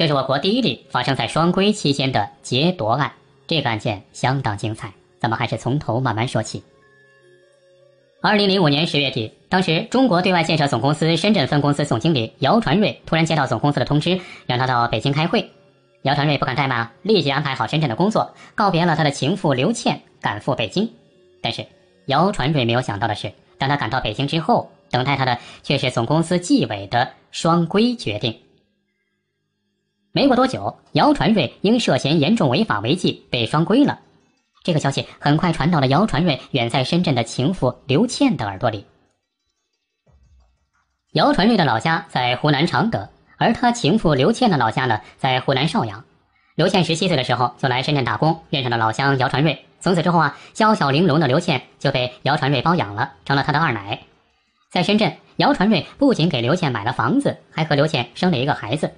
这是我国第一例发生在双规期间的劫夺案，这个案件相当精彩。咱们还是从头慢慢说起。二零零五年十月底，当时中国对外建设总公司深圳分公司总经理姚传瑞突然接到总公司的通知，让他到北京开会。姚传瑞不敢怠慢，立即安排好深圳的工作，告别了他的情妇刘倩，赶赴北京。但是姚传瑞没有想到的是，当他赶到北京之后，等待他的却是总公司纪委的双规决定。没过多久，姚传瑞因涉嫌严重违法违纪被双规了。这个消息很快传到了姚传瑞远在深圳的情妇刘倩的耳朵里。姚传瑞的老家在湖南常德，而他情妇刘倩的老家呢在湖南邵阳。刘倩十七岁的时候就来深圳打工，认识了老乡姚传瑞。从此之后啊，娇小玲珑的刘倩就被姚传瑞包养了，成了他的二奶。在深圳，姚传瑞不仅给刘倩买了房子，还和刘倩生了一个孩子。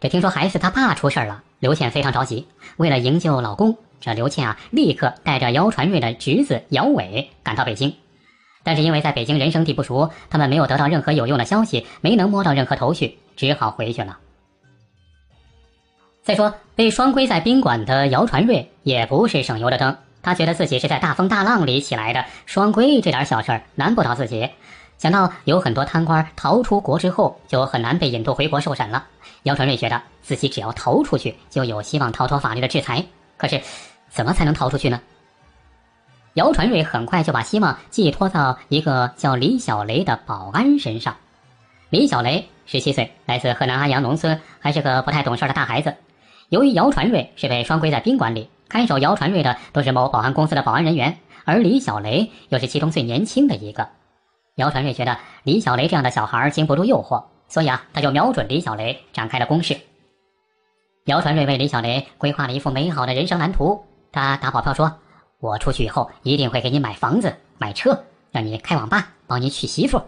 这听说孩子他爸出事儿了，刘倩非常着急。为了营救老公，这刘倩啊，立刻带着姚传瑞的侄子姚伟赶到北京。但是因为在北京人生地不熟，他们没有得到任何有用的消息，没能摸到任何头绪，只好回去了。再说被双规在宾馆的姚传瑞也不是省油的灯，他觉得自己是在大风大浪里起来的，双规这点小事儿难不倒自己。想到有很多贪官逃出国之后就很难被引渡回国受审了，姚传瑞觉得自己只要逃出去就有希望逃脱法律的制裁。可是，怎么才能逃出去呢？姚传瑞很快就把希望寄托到一个叫李小雷的保安身上。李小雷十七岁，来自河南安阳农村，还是个不太懂事的大孩子。由于姚传瑞是被双规在宾馆里，看守姚传瑞的都是某保安公司的保安人员，而李小雷又是其中最年轻的一个。姚传瑞觉得李小雷这样的小孩经不住诱惑，所以啊，他就瞄准李小雷展开了攻势。姚传瑞为李小雷规划了一幅美好的人生蓝图，他打保票说：“我出去以后一定会给你买房子、买车，让你开网吧，帮你娶媳妇。”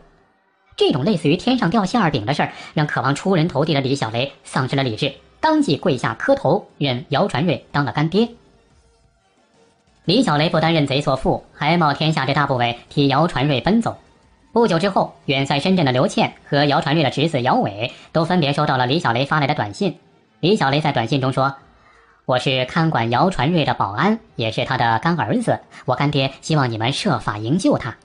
这种类似于天上掉馅儿饼的事儿，让渴望出人头地的李小雷丧失了理智，当即跪下磕头，认姚传瑞当了干爹。李小雷不但认贼作父，还冒天下之大不韪替姚传瑞奔走。不久之后，远在深圳的刘倩和姚传瑞的侄子姚伟都分别收到了李小雷发来的短信。李小雷在短信中说：“我是看管姚传瑞的保安，也是他的干儿子。我干爹希望你们设法营救他。”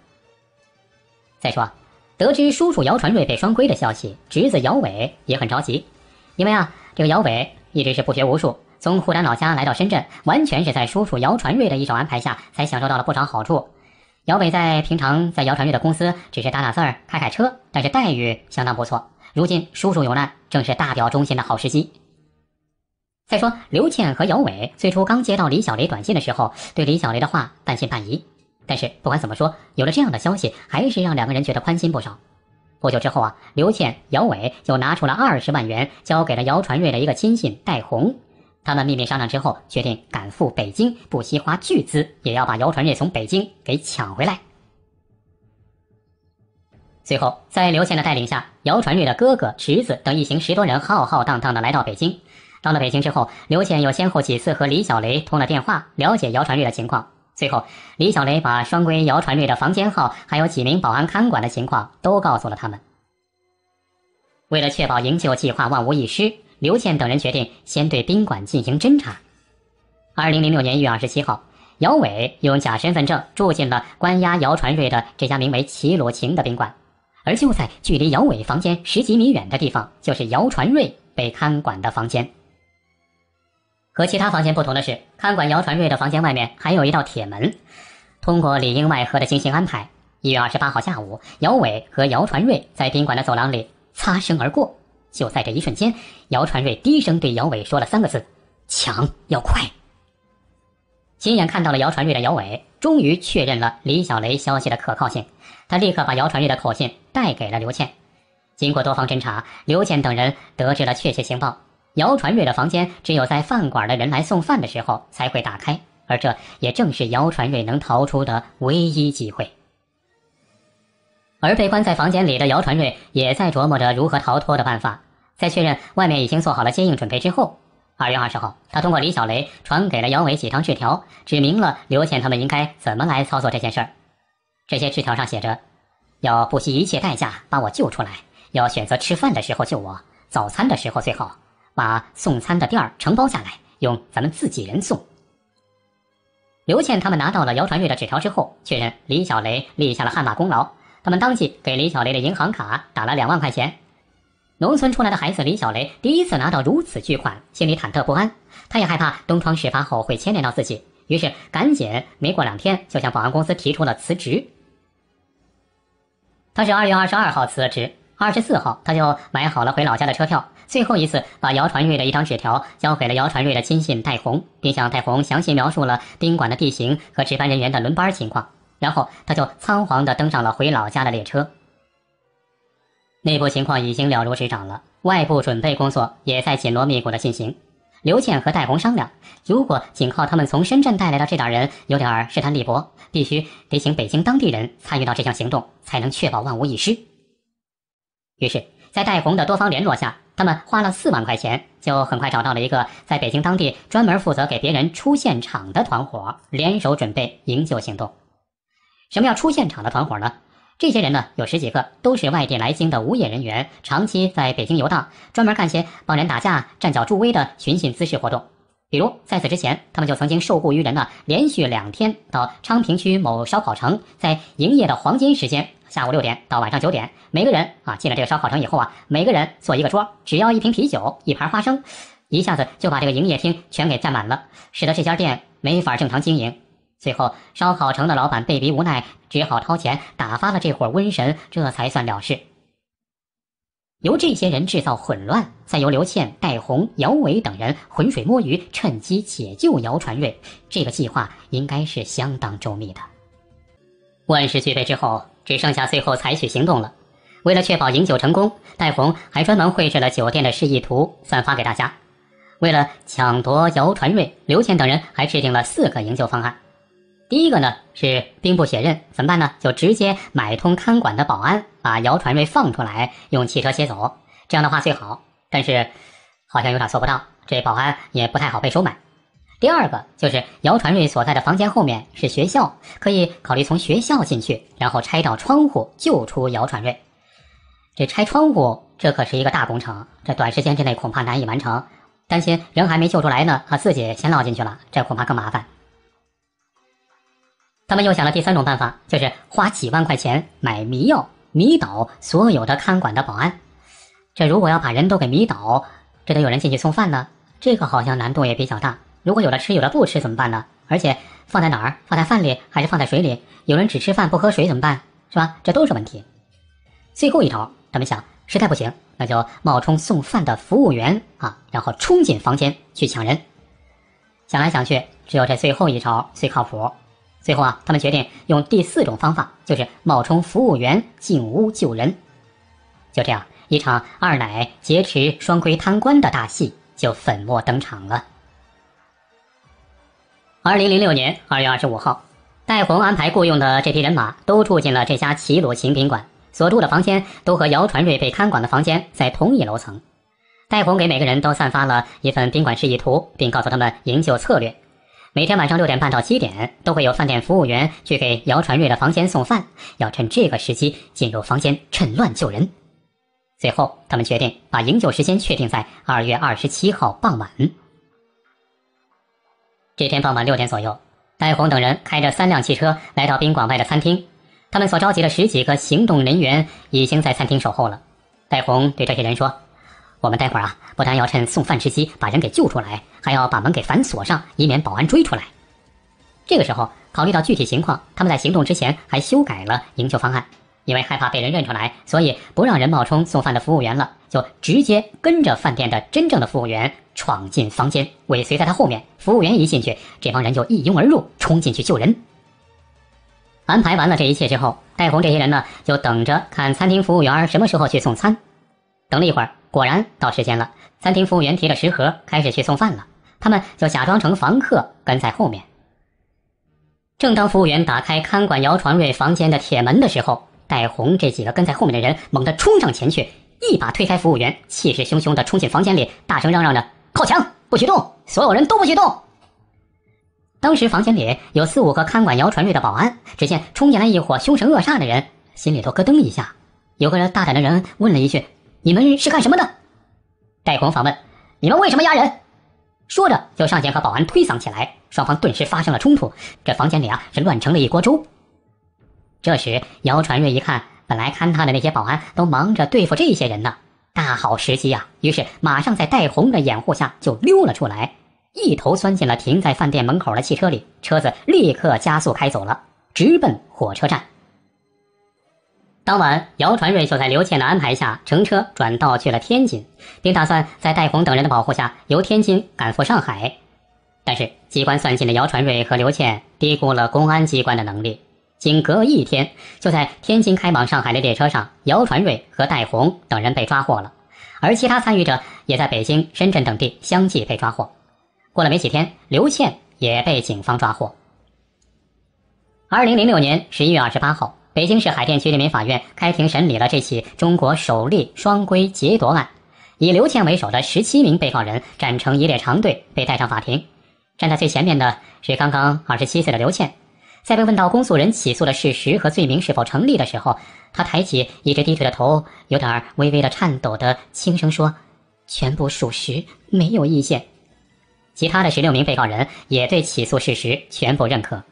再说，得知叔叔姚传瑞被双规的消息，侄子姚伟也很着急，因为啊，这个姚伟一直是不学无术，从湖南老家来到深圳，完全是在叔叔姚传瑞的一手安排下，才享受到了不少好处。姚伟在平常在姚传瑞的公司只是打打字儿、开开车，但是待遇相当不错。如今叔叔有难，正是大表忠心的好时机。再说刘倩和姚伟最初刚接到李小雷短信的时候，对李小雷的话半信半疑。但是不管怎么说，有了这样的消息，还是让两个人觉得宽心不少。不久之后啊，刘倩、姚伟就拿出了二十万元，交给了姚传瑞的一个亲信戴红。他们秘密商量之后，决定赶赴北京，不惜花巨资也要把姚传瑞从北京给抢回来。随后，在刘宪的带领下，姚传瑞的哥哥、侄子等一行十多人浩浩荡荡的来到北京。到了北京之后，刘宪又先后几次和李小雷通了电话，了解姚传瑞的情况。最后，李小雷把双规姚传瑞的房间号，还有几名保安看管的情况都告诉了他们。为了确保营救计划万无一失。刘倩等人决定先对宾馆进行侦查。二零零六年一月二十七号，姚伟用假身份证住进了关押姚传瑞的这家名为“绮罗情”的宾馆。而就在距离姚伟房间十几米远的地方，就是姚传瑞被看管的房间。和其他房间不同的是，看管姚传瑞的房间外面还有一道铁门。通过里应外合的精心安排，一月二十八号下午，姚伟和姚传瑞在宾馆的走廊里擦身而过。就在这一瞬间，姚传瑞低声对姚伟说了三个字：“抢要快。”亲眼看到了姚传瑞的姚伟，终于确认了李小雷消息的可靠性。他立刻把姚传瑞的口信带给了刘倩。经过多方侦查，刘倩等人得知了确切情报：姚传瑞的房间只有在饭馆的人来送饭的时候才会打开，而这也正是姚传瑞能逃出的唯一机会。而被关在房间里的姚传瑞也在琢磨着如何逃脱的办法。在确认外面已经做好了接应准备之后，二月二十号，他通过李小雷传给了姚伟几张纸条，指明了刘倩他们应该怎么来操作这件事儿。这些纸条上写着：“要不惜一切代价把我救出来，要选择吃饭的时候救我，早餐的时候最好把送餐的店儿承包下来，用咱们自己人送。”刘倩他们拿到了姚传瑞的纸条之后，确认李小雷立下了汗马功劳，他们当即给李小雷的银行卡打了两万块钱。农村出来的孩子李小雷第一次拿到如此巨款，心里忐忑不安。他也害怕东窗事发后会牵连到自己，于是赶紧没过两天就向保安公司提出了辞职。他是二月二十二号辞职，二十四号他就买好了回老家的车票。最后一次把姚传瑞的一张纸条交给了姚传瑞的亲信戴红，并向戴红详细描述了宾馆的地形和值班人员的轮班情况。然后他就仓皇地登上了回老家的列车。内部情况已经了如指掌了，外部准备工作也在紧锣密鼓的进行。刘倩和戴红商量，如果仅靠他们从深圳带来的这点人有点势单力薄，必须得请北京当地人参与到这项行动，才能确保万无一失。于是，在戴红的多方联络下，他们花了四万块钱，就很快找到了一个在北京当地专门负责给别人出现场的团伙，联手准备营救行动。什么叫出现场的团伙呢？这些人呢，有十几个，都是外地来京的无业人员，长期在北京游荡，专门干些帮人打架、站脚助威的寻衅滋事活动。比如在此之前，他们就曾经受雇于人呢，连续两天到昌平区某烧烤城，在营业的黄金时间，下午六点到晚上九点，每个人啊进了这个烧烤城以后啊，每个人坐一个桌，只要一瓶啤酒、一盘花生，一下子就把这个营业厅全给占满了，使得这家店没法正常经营。最后，烧烤城的老板被逼无奈，只好掏钱打发了这伙瘟神，这才算了事。由这些人制造混乱，再由刘倩、戴红、姚伟等人浑水摸鱼，趁机解救姚传瑞，这个计划应该是相当周密的。万事俱备之后，只剩下最后采取行动了。为了确保营救成功，戴红还专门绘制了酒店的示意图，散发给大家。为了抢夺姚传瑞，刘倩等人还制定了四个营救方案。第一个呢是兵部血任怎么办呢？就直接买通看管的保安，把姚传瑞放出来，用汽车接走。这样的话最好，但是好像有点做不到，这保安也不太好被收买。第二个就是姚传瑞所在的房间后面是学校，可以考虑从学校进去，然后拆掉窗户救出姚传瑞。这拆窗户，这可是一个大工程，这短时间之内恐怕难以完成。担心人还没救出来呢，啊，自己先落进去了，这恐怕更麻烦。他们又想了第三种办法，就是花几万块钱买迷药，迷倒所有的看管的保安。这如果要把人都给迷倒，这得有人进去送饭呢。这个好像难度也比较大。如果有了吃，有了不吃怎么办呢？而且放在哪儿？放在饭里，还是放在水里？有人只吃饭不喝水怎么办？是吧？这都是问题。最后一招，他们想，实在不行，那就冒充送饭的服务员啊，然后冲进房间去抢人。想来想去，只有这最后一招最靠谱。最后啊，他们决定用第四种方法，就是冒充服务员进屋救人。就这样，一场二奶劫持双规贪官的大戏就粉墨登场了。二零零六年二月二十五号，戴红安排雇佣的这批人马都住进了这家齐鲁琴宾馆，所住的房间都和姚传瑞被看管的房间在同一楼层。戴红给每个人都散发了一份宾馆示意图，并告诉他们营救策略。每天晚上六点半到七点，都会有饭店服务员去给姚传瑞的房间送饭。要趁这个时机进入房间，趁乱救人。最后，他们决定把营救时间确定在二月二十七号傍晚。这天傍晚六点左右，戴红等人开着三辆汽车来到宾馆外的餐厅。他们所召集的十几个行动人员已经在餐厅守候了。戴红对这些人说。我们待会儿啊，不但要趁送饭时机把人给救出来，还要把门给反锁上，以免保安追出来。这个时候，考虑到具体情况，他们在行动之前还修改了营救方案，因为害怕被人认出来，所以不让人冒充送饭的服务员了，就直接跟着饭店的真正的服务员闯进房间，尾随在他后面。服务员一进去，这帮人就一拥而入，冲进去救人。安排完了这一切之后，戴红这些人呢，就等着看餐厅服务员什么时候去送餐。等了一会儿。果然到时间了，餐厅服务员提着食盒开始去送饭了，他们就假装成房客跟在后面。正当服务员打开看管姚传瑞房间的铁门的时候，戴红这几个跟在后面的人猛地冲上前去，一把推开服务员，气势汹汹的冲进房间里，大声嚷嚷着：“靠墙，不许动，所有人都不许动。”当时房间里有四五个看管姚传瑞的保安，只见冲进来一伙凶神恶煞的人，心里头咯噔一下，有个大胆的人问了一句。你们是干什么的？戴红反问：“你们为什么压人？”说着就上前和保安推搡起来，双方顿时发生了冲突。这房间里啊是乱成了一锅粥。这时姚传瑞一看，本来看他的那些保安都忙着对付这些人呢，大好时机呀！于是马上在戴红的掩护下就溜了出来，一头钻进了停在饭店门口的汽车里，车子立刻加速开走了，直奔火车站。当晚，姚传瑞就在刘倩的安排下乘车转道去了天津，并打算在戴宏等人的保护下由天津赶赴上海。但是，机关算尽的姚传瑞和刘倩低估了公安机关的能力，仅隔一天，就在天津开往上海的列车上，姚传瑞和戴宏等人被抓获了，而其他参与者也在北京、深圳等地相继被抓获。过了没几天，刘倩也被警方抓获。二零零六年十一月二十八号。北京市海淀区人民法院开庭审理了这起中国首例双规劫夺案，以刘倩为首的十七名被告人站成一列长队被带上法庭。站在最前面的是刚刚二十七岁的刘倩，在被问到公诉人起诉的事实和罪名是否成立的时候，她抬起一直低垂的头，有点微微的颤抖的轻声说：“全部属实，没有意见。”其他的十六名被告人也对起诉事实全部认可。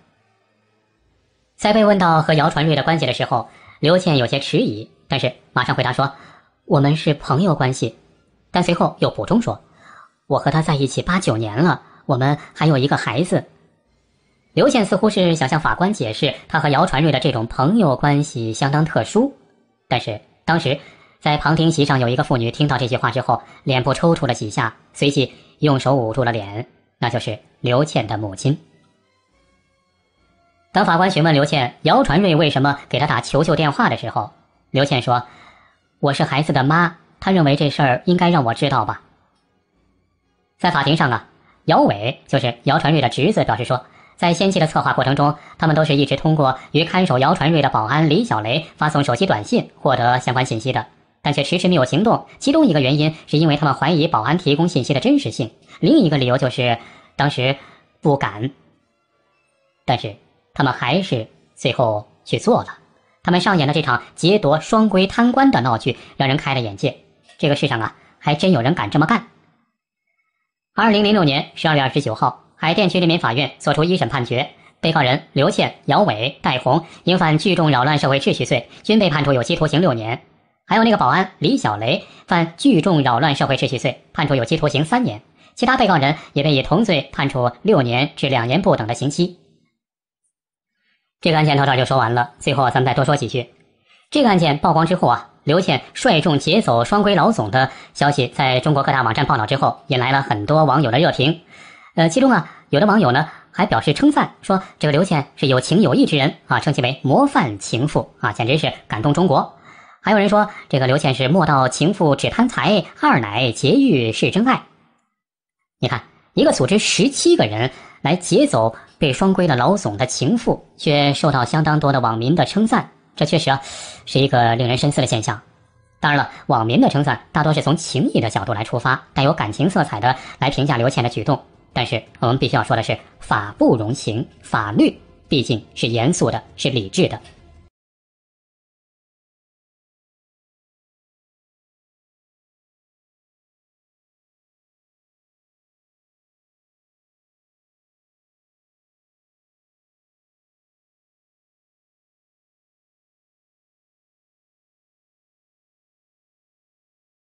在被问到和姚传瑞的关系的时候，刘倩有些迟疑，但是马上回答说：“我们是朋友关系。”但随后又补充说：“我和他在一起八九年了，我们还有一个孩子。”刘倩似乎是想向法官解释，她和姚传瑞的这种朋友关系相当特殊。但是当时，在旁听席上有一个妇女听到这句话之后，脸部抽搐了几下，随即用手捂住了脸。那就是刘倩的母亲。当法官询问刘倩姚传瑞为什么给他打求救电话的时候，刘倩说：“我是孩子的妈，他认为这事儿应该让我知道吧。”在法庭上啊，姚伟就是姚传瑞的侄子表示说，在先期的策划过程中，他们都是一直通过与看守姚传瑞的保安李小雷发送手机短信获得相关信息的，但却迟迟没有行动。其中一个原因是因为他们怀疑保安提供信息的真实性，另一个理由就是当时不敢。但是。他们还是最后去做了，他们上演的这场劫夺双规贪官的闹剧，让人开了眼界。这个世上啊，还真有人敢这么干。二零零六年十二月二十九号，海淀区人民法院作出一审判决，被告人刘倩、姚伟、戴红因犯聚众扰乱社会秩序罪，均被判处有期徒刑六年。还有那个保安李小雷犯聚众扰乱社会秩序罪，判处有期徒刑三年。其他被告人也被以同罪判处六年至两年不等的刑期。这个案件到这儿就说完了。最后，咱们再多说几句。这个案件曝光之后啊，刘倩率众劫走双规老总的消息，在中国各大网站报道之后，引来了很多网友的热评。呃，其中啊，有的网友呢还表示称赞，说这个刘倩是有情有义之人啊，称其为模范情妇啊，简直是感动中国。还有人说，这个刘倩是莫道情妇只贪财，二乃劫狱是真爱。你看，一个组织十七个人。来劫走被双规的老总的情妇，却受到相当多的网民的称赞，这确实啊，是一个令人深思的现象。当然了，网民的称赞大多是从情谊的角度来出发，带有感情色彩的来评价刘倩的举动。但是我们必须要说的是，法不容情，法律毕竟是严肃的，是理智的。